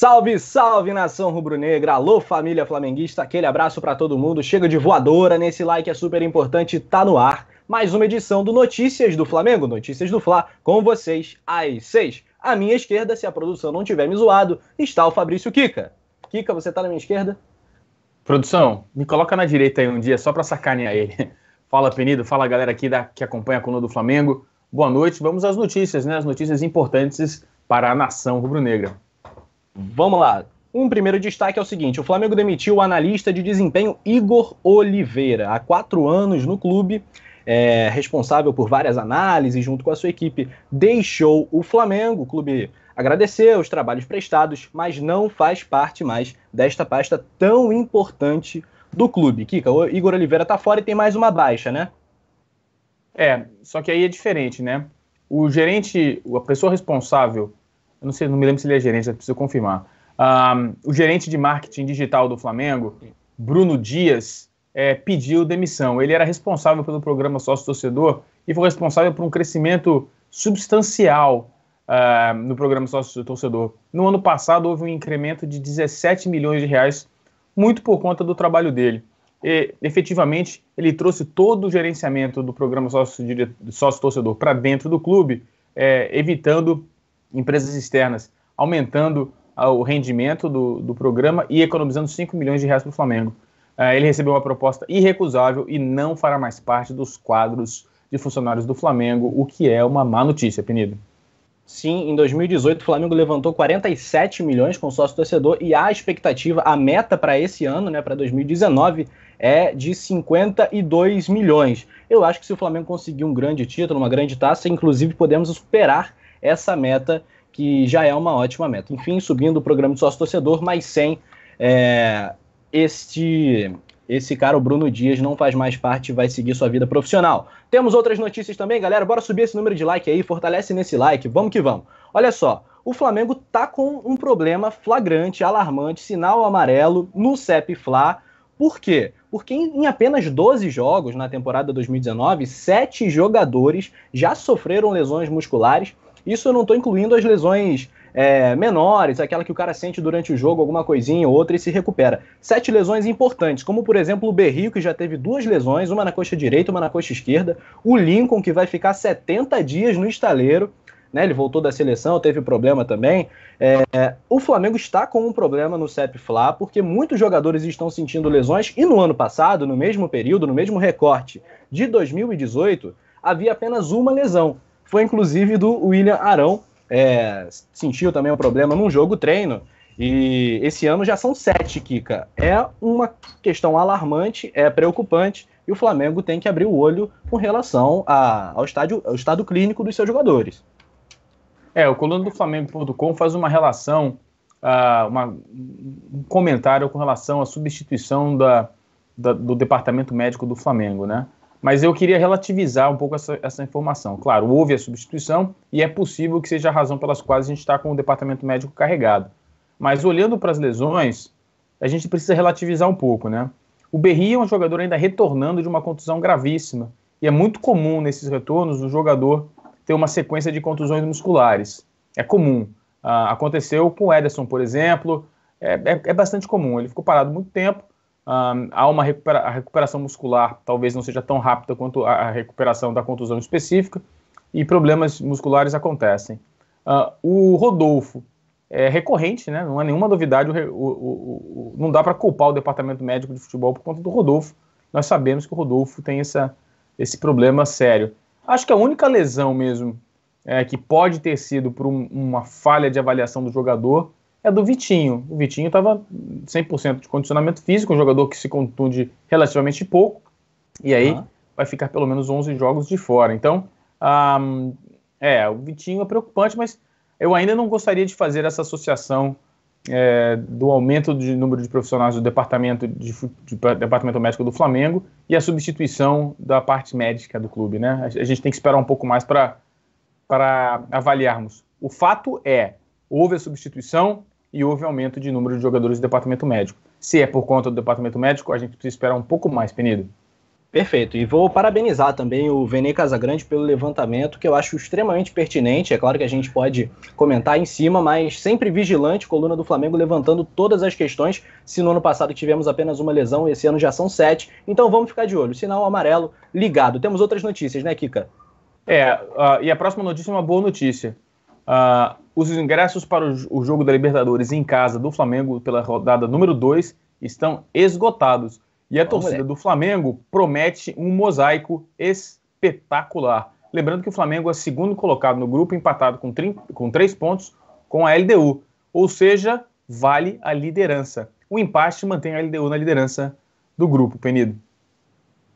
Salve, salve nação rubro-negra, alô família flamenguista, aquele abraço para todo mundo. Chega de voadora nesse like é super importante, tá no ar. Mais uma edição do Notícias do Flamengo, Notícias do Fla, com vocês às seis. À minha esquerda, se a produção não tiver me zoado, está o Fabrício Kika. Kika, você tá na minha esquerda? Produção, me coloca na direita aí um dia só para sacanear ele. Fala Penido, fala galera aqui da, que acompanha a coluna do Flamengo. Boa noite, vamos às notícias, né? As notícias importantes para a nação rubro-negra. Vamos lá. Um primeiro destaque é o seguinte: o Flamengo demitiu o analista de desempenho Igor Oliveira. Há quatro anos no clube, é, responsável por várias análises junto com a sua equipe, deixou o Flamengo. O clube agradeceu os trabalhos prestados, mas não faz parte mais desta pasta tão importante do clube. Kika, o Igor Oliveira está fora e tem mais uma baixa, né? É, só que aí é diferente, né? O gerente, a pessoa responsável eu não sei, não me lembro se ele é gerente, preciso confirmar. Um, o gerente de marketing digital do Flamengo, Bruno Dias, é, pediu demissão. Ele era responsável pelo programa sócio-torcedor e foi responsável por um crescimento substancial uh, no programa sócio-torcedor. No ano passado, houve um incremento de 17 milhões de reais, muito por conta do trabalho dele. E, efetivamente, ele trouxe todo o gerenciamento do programa sócio-torcedor para dentro do clube, é, evitando empresas externas aumentando ah, o rendimento do, do programa e economizando 5 milhões de reais para o Flamengo. Ah, ele recebeu uma proposta irrecusável e não fará mais parte dos quadros de funcionários do Flamengo, o que é uma má notícia, Penido. Sim, em 2018 o Flamengo levantou 47 milhões com sócio torcedor e a expectativa, a meta para esse ano, né, para 2019, é de 52 milhões. Eu acho que se o Flamengo conseguir um grande título, uma grande taça, inclusive podemos superar essa meta, que já é uma ótima meta. Enfim, subindo o programa de sócio-torcedor, mas sem é, este esse cara, o Bruno Dias, não faz mais parte e vai seguir sua vida profissional. Temos outras notícias também, galera. Bora subir esse número de like aí, fortalece nesse like, vamos que vamos. Olha só, o Flamengo tá com um problema flagrante, alarmante, sinal amarelo no CEP Fla. Por quê? Porque em apenas 12 jogos na temporada 2019, sete jogadores já sofreram lesões musculares isso eu não estou incluindo as lesões é, menores, aquela que o cara sente durante o jogo, alguma coisinha ou outra e se recupera. Sete lesões importantes, como por exemplo o Berrio, que já teve duas lesões, uma na coxa direita, uma na coxa esquerda. O Lincoln, que vai ficar 70 dias no estaleiro. Né, ele voltou da seleção, teve problema também. É, o Flamengo está com um problema no CEP Fla, porque muitos jogadores estão sentindo lesões, e no ano passado, no mesmo período, no mesmo recorte de 2018, havia apenas uma lesão foi inclusive do William Arão. É, sentiu também um problema num jogo treino. E esse ano já são sete, Kika. É uma questão alarmante, é preocupante, e o Flamengo tem que abrir o olho com relação a, ao, estádio, ao estado clínico dos seus jogadores. É, o coluna do Flamengo.com faz uma relação, uh, uma, um comentário com relação à substituição da, da, do departamento médico do Flamengo, né? Mas eu queria relativizar um pouco essa, essa informação. Claro, houve a substituição e é possível que seja a razão pelas quais a gente está com o departamento médico carregado. Mas olhando para as lesões, a gente precisa relativizar um pouco, né? O Berri é um jogador ainda retornando de uma contusão gravíssima. E é muito comum nesses retornos o jogador ter uma sequência de contusões musculares. É comum. Ah, aconteceu com o Ederson, por exemplo. É, é, é bastante comum. Ele ficou parado muito tempo um, há uma recupera a recuperação muscular talvez não seja tão rápida quanto a recuperação da contusão específica e problemas musculares acontecem. Uh, o Rodolfo é recorrente, né? não é nenhuma novidade, o, o, o, não dá para culpar o departamento médico de futebol por conta do Rodolfo. Nós sabemos que o Rodolfo tem essa, esse problema sério. Acho que a única lesão mesmo é, que pode ter sido por um, uma falha de avaliação do jogador é do Vitinho. O Vitinho estava 100% de condicionamento físico, um jogador que se contunde relativamente pouco, e aí uhum. vai ficar pelo menos 11 jogos de fora. Então, um, é, o Vitinho é preocupante, mas eu ainda não gostaria de fazer essa associação é, do aumento de número de profissionais do departamento, de, de, de, departamento médico do Flamengo e a substituição da parte médica do clube, né? A, a gente tem que esperar um pouco mais para avaliarmos. O fato é, houve a substituição, e houve aumento de número de jogadores do departamento médico. Se é por conta do departamento médico, a gente precisa esperar um pouco mais, Penido. Perfeito. E vou parabenizar também o Vene Casagrande pelo levantamento, que eu acho extremamente pertinente. É claro que a gente pode comentar em cima, mas sempre vigilante, coluna do Flamengo levantando todas as questões. Se no ano passado tivemos apenas uma lesão, esse ano já são sete. Então vamos ficar de olho. Sinal amarelo ligado. Temos outras notícias, né, Kika? É, uh, e a próxima notícia é uma boa notícia. Uh, os ingressos para o, o jogo da Libertadores em casa do Flamengo pela rodada número 2 estão esgotados. E a torcida do Flamengo promete um mosaico espetacular. Lembrando que o Flamengo é segundo colocado no grupo, empatado com, com três pontos com a LDU. Ou seja, vale a liderança. O empate mantém a LDU na liderança do grupo, Penido.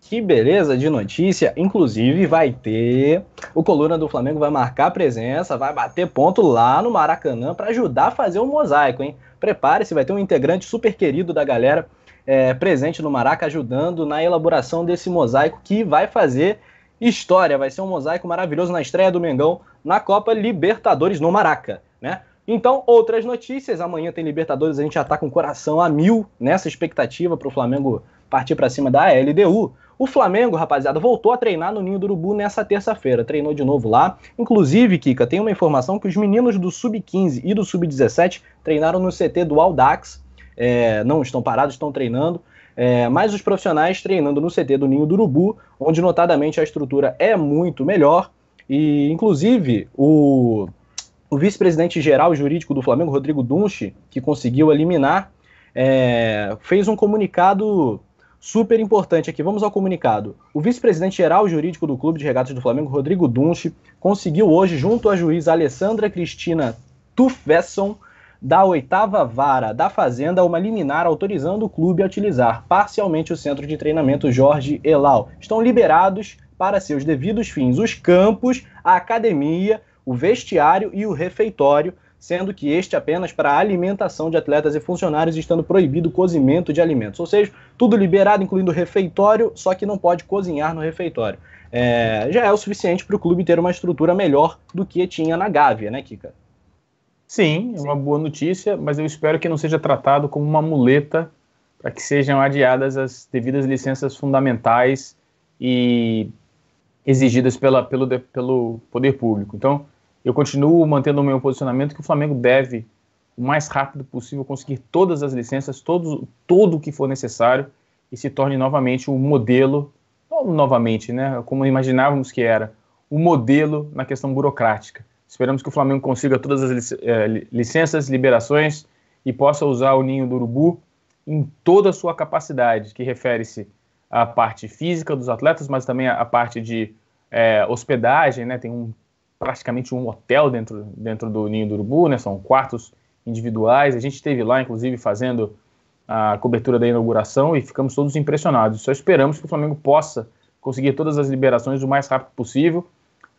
Que beleza de notícia. Inclusive, vai ter. O Coluna do Flamengo vai marcar presença, vai bater ponto lá no Maracanã para ajudar a fazer o mosaico, hein? Prepare-se, vai ter um integrante super querido da galera é, presente no Maraca ajudando na elaboração desse mosaico que vai fazer história. Vai ser um mosaico maravilhoso na estreia do Mengão na Copa Libertadores no Maraca, né? Então, outras notícias. Amanhã tem Libertadores, a gente já tá com o coração a mil nessa expectativa para o Flamengo partir para cima da LDU. O Flamengo, rapaziada, voltou a treinar no Ninho do Urubu nessa terça-feira. Treinou de novo lá. Inclusive, Kika, tem uma informação que os meninos do Sub-15 e do Sub-17 treinaram no CT do Aldax. É, não estão parados, estão treinando. É, mas os profissionais treinando no CT do Ninho do Urubu, onde notadamente a estrutura é muito melhor. E, inclusive, o, o vice-presidente geral jurídico do Flamengo, Rodrigo Dunche, que conseguiu eliminar, é, fez um comunicado Super importante aqui, vamos ao comunicado. O vice-presidente geral jurídico do Clube de Regatas do Flamengo, Rodrigo Dunche, conseguiu hoje, junto à juiz Alessandra Cristina Tufesson, da oitava vara da Fazenda, uma liminar autorizando o clube a utilizar parcialmente o centro de treinamento Jorge Elal. Estão liberados para seus devidos fins os campos, a academia, o vestiário e o refeitório sendo que este é apenas para alimentação de atletas e funcionários, estando proibido o cozimento de alimentos. Ou seja, tudo liberado, incluindo refeitório, só que não pode cozinhar no refeitório. É, já é o suficiente para o clube ter uma estrutura melhor do que tinha na Gávea, né, Kika? Sim, é uma boa notícia, mas eu espero que não seja tratado como uma muleta para que sejam adiadas as devidas licenças fundamentais e exigidas pela, pelo, pelo poder público. Então, eu continuo mantendo o meu posicionamento que o Flamengo deve, o mais rápido possível, conseguir todas as licenças, todos, todo o que for necessário e se torne novamente o um modelo, novamente, né, como imaginávamos que era, o um modelo na questão burocrática. Esperamos que o Flamengo consiga todas as eh, licenças, liberações e possa usar o ninho do urubu em toda a sua capacidade, que refere-se à parte física dos atletas, mas também à parte de é, hospedagem, né? Tem um praticamente um hotel dentro, dentro do Ninho do Urubu, né? São quartos individuais. A gente esteve lá, inclusive, fazendo a cobertura da inauguração e ficamos todos impressionados. Só esperamos que o Flamengo possa conseguir todas as liberações o mais rápido possível,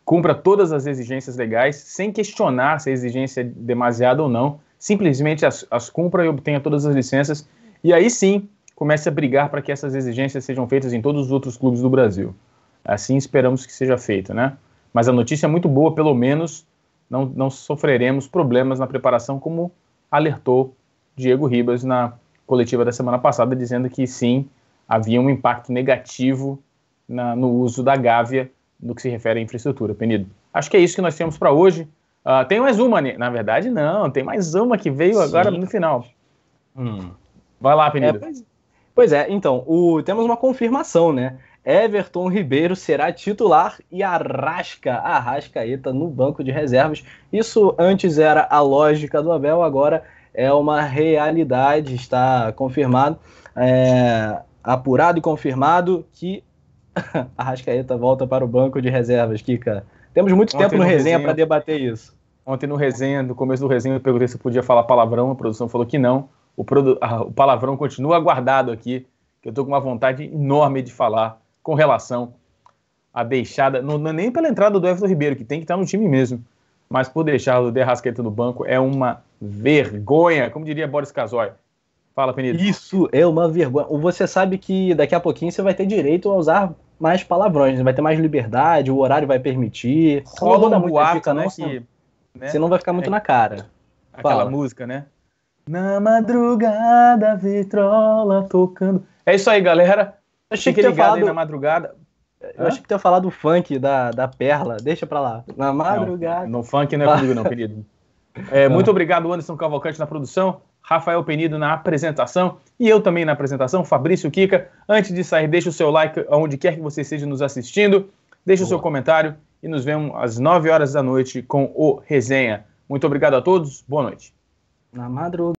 cumpra todas as exigências legais, sem questionar se a exigência é demasiada ou não, simplesmente as, as cumpra e obtenha todas as licenças. E aí sim, comece a brigar para que essas exigências sejam feitas em todos os outros clubes do Brasil. Assim esperamos que seja feito, né? Mas a notícia é muito boa, pelo menos não, não sofreremos problemas na preparação, como alertou Diego Ribas na coletiva da semana passada, dizendo que sim, havia um impacto negativo na, no uso da Gávea no que se refere à infraestrutura. Penido, acho que é isso que nós temos para hoje. Uh, tem mais uma, né? na verdade, não, tem mais uma que veio sim. agora no final. Hum. Vai lá, Penido. É, pois, pois, é, então, o, temos uma confirmação, né? Everton Ribeiro será titular e Arrasca, Arrascaeta no banco de reservas. Isso antes era a lógica do Abel, agora é uma realidade, está confirmado, é, apurado e confirmado que Arrascaeta volta para o banco de reservas, Kika. Temos muito ontem tempo no, no resenha, resenha para debater isso. Ontem no resenha, no começo do resenha, eu perguntei se podia falar palavrão, a produção falou que não. O, produ... Ah, o palavrão continua guardado aqui, que eu estou com uma vontade enorme de falar com relação à deixada, não, não é nem pela entrada do Everton Ribeiro, que tem que estar no time mesmo, mas por deixar o Derrasqueta no banco é uma vergonha, como diria Boris Casoy. Fala, Penito. Isso é uma vergonha. Você sabe que daqui a pouquinho você vai ter direito a usar mais palavrões, né? vai ter mais liberdade, o horário vai permitir. Então, Rola não um boato, né, que, né? Você não vai ficar muito é, na cara. Aquela Fala. música, né? Na madrugada, vitrola tocando. É isso aí, galera achei que tinha falado... na madrugada. Eu achei que tinha falado do funk da, da Perla. Deixa pra lá. Na madrugada. Não, no funk não é comigo, não, querido. É, muito obrigado, Anderson Cavalcante, na produção. Rafael Penido na apresentação e eu também na apresentação, Fabrício Kika. Antes de sair, deixa o seu like onde quer que você esteja nos assistindo, deixa Boa. o seu comentário e nos vemos às 9 horas da noite com o Resenha. Muito obrigado a todos, boa noite. Na madrugada.